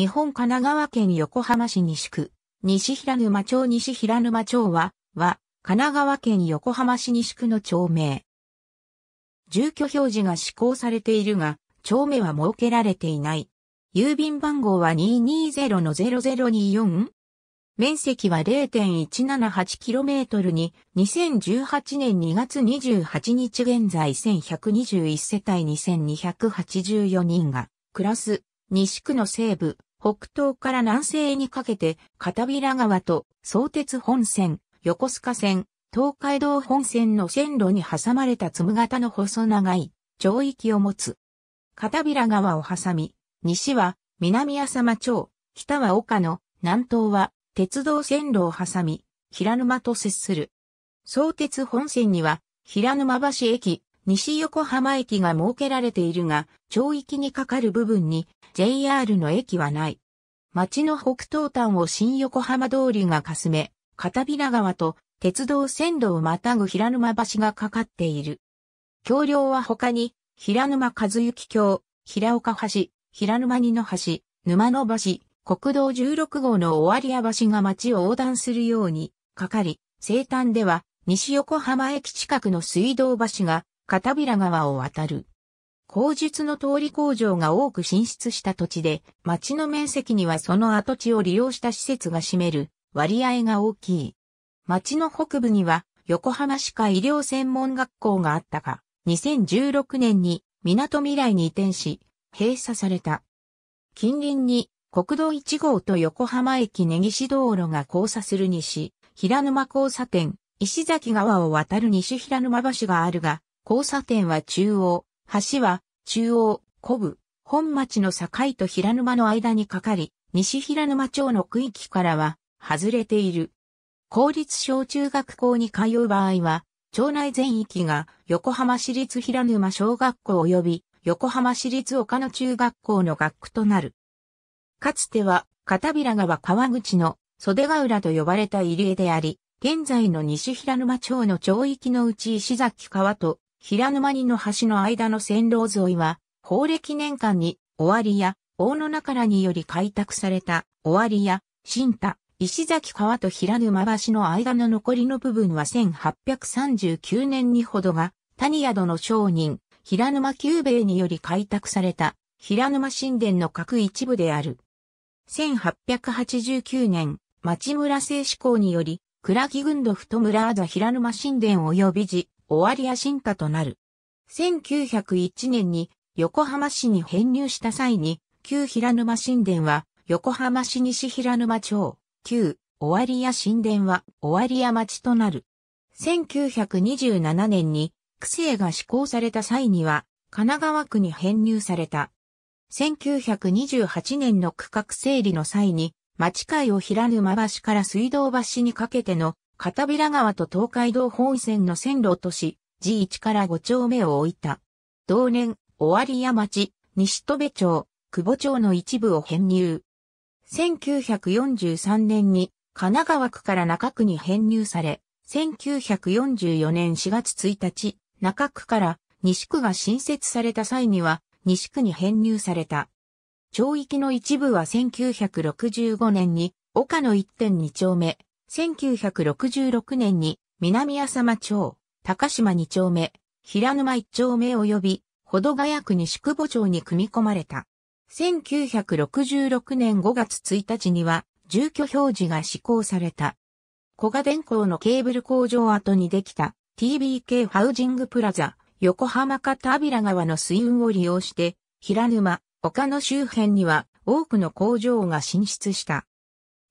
日本神奈川県横浜市西区、西平沼町西平沼町は、は、神奈川県横浜市西区の町名。住居表示が施行されているが、町名は設けられていない。郵便番号は 220-0024? 面積は 0.178km に2018年2月28日現在1121世帯2284人が暮らす西区の西部北東から南西にかけて、片平川と相鉄本線、横須賀線、東海道本線の線路に挟まれた粒型の細長い町域を持つ。片平川を挟み、西は南浅間町、北は岡野、南東は鉄道線路を挟み、平沼と接する。相鉄本線には、平沼橋駅、西横浜駅が設けられているが、町域にかかる部分に JR の駅はない。町の北東端を新横浜通りがかすめ、片平川と鉄道線路をまたぐ平沼橋がかかっている。橋梁は他に、平沼和幸橋、平岡橋、平沼二の橋、沼の橋、国道16号の終わり橋が町を横断するようにかかり、西端では西横浜駅近くの水道橋が片平川を渡る。口述の通り工場が多く進出した土地で、町の面積にはその跡地を利用した施設が占める割合が大きい。町の北部には横浜歯科医療専門学校があったが、2016年に港未来に移転し、閉鎖された。近隣に国道1号と横浜駅根岸道路が交差する西、平沼交差点、石崎川を渡る西平沼橋があるが、交差点は中央、橋は中央、古部、本町の境と平沼の間にかかり、西平沼町の区域からは外れている。公立小中学校に通う場合は、町内全域が横浜市立平沼小学校及び横浜市立岡野中学校の学区となる。かつては、片平川川口の袖ヶ浦と呼ばれた入江であり、現在の西平沼町の町域のうち石崎川と平沼にの橋の間の線路沿いは、法暦年間に、終わりや、大野中らにより開拓された、終わりや、新田、石崎川と平沼橋の間の残りの部分は1839年にほどが、谷宿の商人、平沼久兵衛により開拓された、平沼神殿の各一部である。1889年、町村製志向により、倉木郡土太村あざ平沼神殿及び寺、終わりや進化となる。1901年に横浜市に編入した際に、旧平沼神殿は横浜市西平沼町、旧終わりや神殿は終わりや町となる。1927年に区政が施行された際には、神奈川区に編入された。1928年の区画整理の際に、町会を平沼橋から水道橋にかけての片平川と東海道本線の線路とし、G1 から5丁目を置いた。同年、尾張屋町、西戸部町、久保町の一部を編入。1943年に神奈川区から中区に編入され、1944年4月1日、中区から西区が新設された際には、西区に編入された。町域の一部は1965年に、岡の1.2丁目、1966年に南浅間町、高島2丁目、平沼1丁目及び、ほどがや区西久保町に組み込まれた。1966年5月1日には、住居表示が施行された。小賀電工のケーブル工場跡にできた TBK ハウジングプラザ、横浜ビ平川の水運を利用して、平沼、丘の周辺には多くの工場が進出した。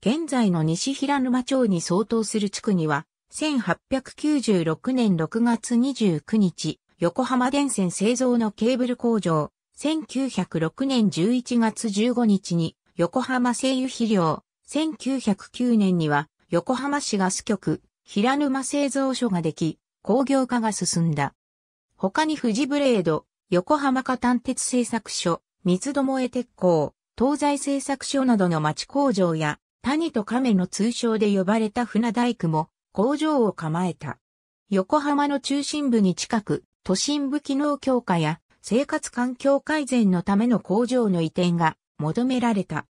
現在の西平沼町に相当する地区には、1896年6月29日、横浜電線製造のケーブル工場、1906年11月15日に横浜製油肥料、1909年には横浜市ガス局、平沼製造所ができ、工業化が進んだ。他に富士ブレード、横浜火炭鉄製作所、三つどもえ鉄鋼、東西製作所などの町工場や谷と亀の通称で呼ばれた船大工も工場を構えた。横浜の中心部に近く、都心部機能強化や生活環境改善のための工場の移転が求められた。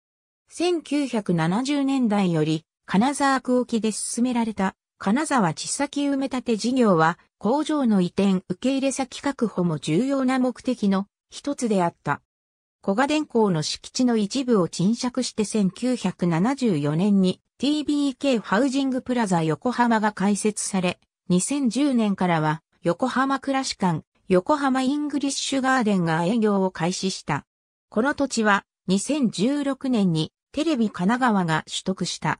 1970年代より金沢区沖で進められた金沢地先埋め立て事業は工場の移転受け入れ先確保も重要な目的の一つであった。小賀電工の敷地の一部を賃借して1974年に TBK ハウジングプラザ横浜が開設され、2010年からは横浜ラシカン、横浜イングリッシュガーデンが営業を開始した。この土地は2016年にテレビ神奈川が取得した。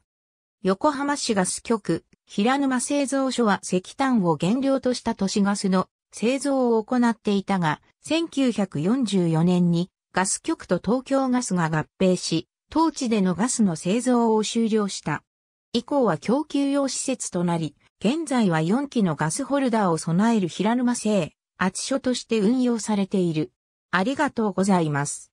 横浜市ガス局、平沼製造所は石炭を原料とした都市ガスの製造を行っていたが、1944年にガス局と東京ガスが合併し、当地でのガスの製造を終了した。以降は供給用施設となり、現在は4機のガスホルダーを備える平沼製、圧所として運用されている。ありがとうございます。